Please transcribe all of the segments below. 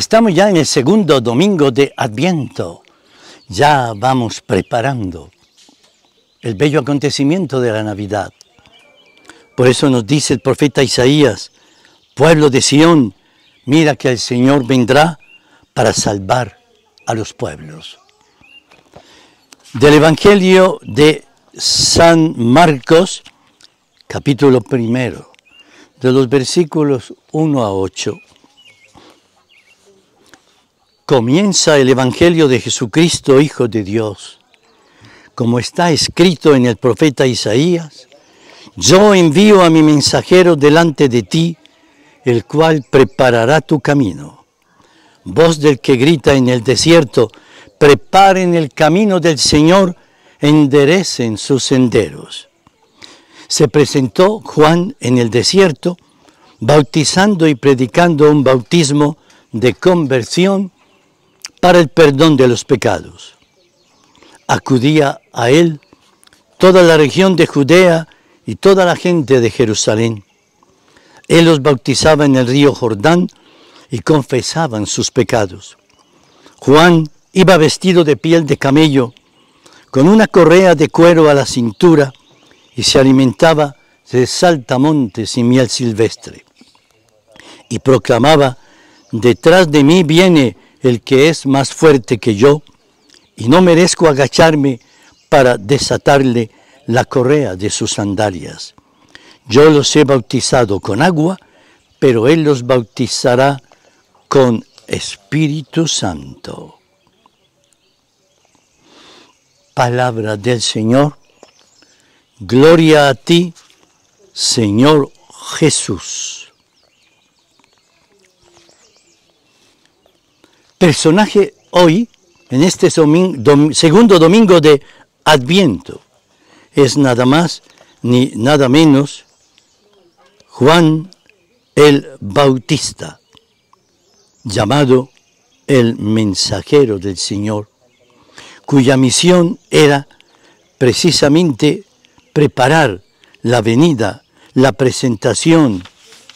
Estamos ya en el segundo domingo de Adviento. Ya vamos preparando el bello acontecimiento de la Navidad. Por eso nos dice el profeta Isaías, pueblo de Sión, mira que el Señor vendrá para salvar a los pueblos. Del Evangelio de San Marcos, capítulo primero, de los versículos 1 a 8. Comienza el Evangelio de Jesucristo, Hijo de Dios. Como está escrito en el profeta Isaías, yo envío a mi mensajero delante de ti, el cual preparará tu camino. Voz del que grita en el desierto, preparen el camino del Señor, enderecen sus senderos. Se presentó Juan en el desierto, bautizando y predicando un bautismo de conversión para el perdón de los pecados. Acudía a él toda la región de Judea y toda la gente de Jerusalén. Él los bautizaba en el río Jordán y confesaban sus pecados. Juan iba vestido de piel de camello, con una correa de cuero a la cintura y se alimentaba de saltamontes y miel silvestre. Y proclamaba, detrás de mí viene el que es más fuerte que yo, y no merezco agacharme para desatarle la correa de sus sandalias. Yo los he bautizado con agua, pero Él los bautizará con Espíritu Santo. Palabra del Señor, gloria a ti, Señor Jesús. personaje hoy, en este segundo domingo de Adviento, es nada más ni nada menos Juan el Bautista, llamado el mensajero del Señor, cuya misión era precisamente preparar la venida, la presentación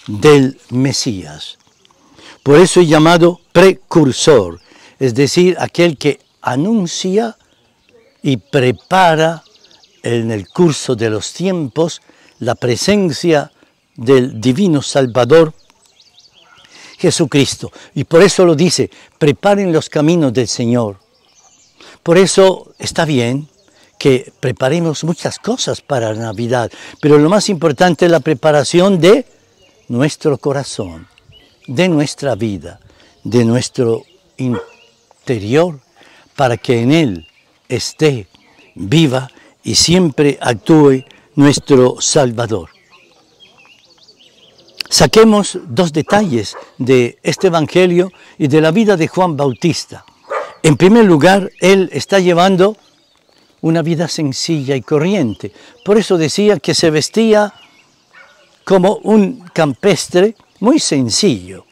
del Mesías. Por eso es llamado precursor, es decir, aquel que anuncia y prepara en el curso de los tiempos la presencia del divino Salvador Jesucristo. Y por eso lo dice, preparen los caminos del Señor. Por eso está bien que preparemos muchas cosas para Navidad, pero lo más importante es la preparación de nuestro corazón de nuestra vida, de nuestro interior, para que en él esté viva y siempre actúe nuestro Salvador. Saquemos dos detalles de este Evangelio y de la vida de Juan Bautista. En primer lugar, él está llevando una vida sencilla y corriente. Por eso decía que se vestía como un campestre muy sencillo.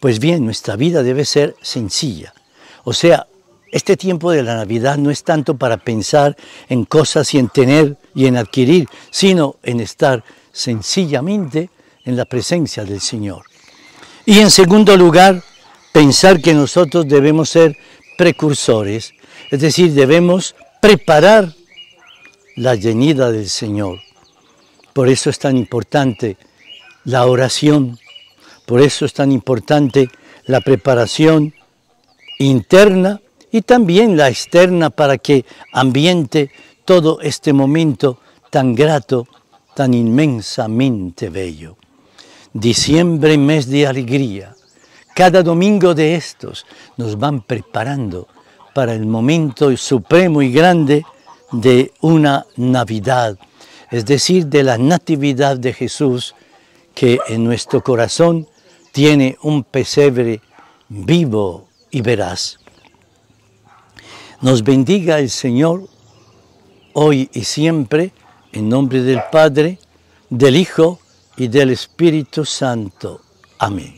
Pues bien, nuestra vida debe ser sencilla. O sea, este tiempo de la Navidad no es tanto para pensar en cosas y en tener y en adquirir, sino en estar sencillamente en la presencia del Señor. Y en segundo lugar, pensar que nosotros debemos ser precursores, es decir, debemos preparar la llenida del Señor. Por eso es tan importante la oración. Por eso es tan importante la preparación interna y también la externa para que ambiente todo este momento tan grato, tan inmensamente bello. Diciembre, mes de alegría. Cada domingo de estos nos van preparando para el momento supremo y grande de una Navidad, es decir, de la Natividad de Jesús que en nuestro corazón tiene un pesebre vivo y veraz. Nos bendiga el Señor hoy y siempre, en nombre del Padre, del Hijo y del Espíritu Santo. Amén.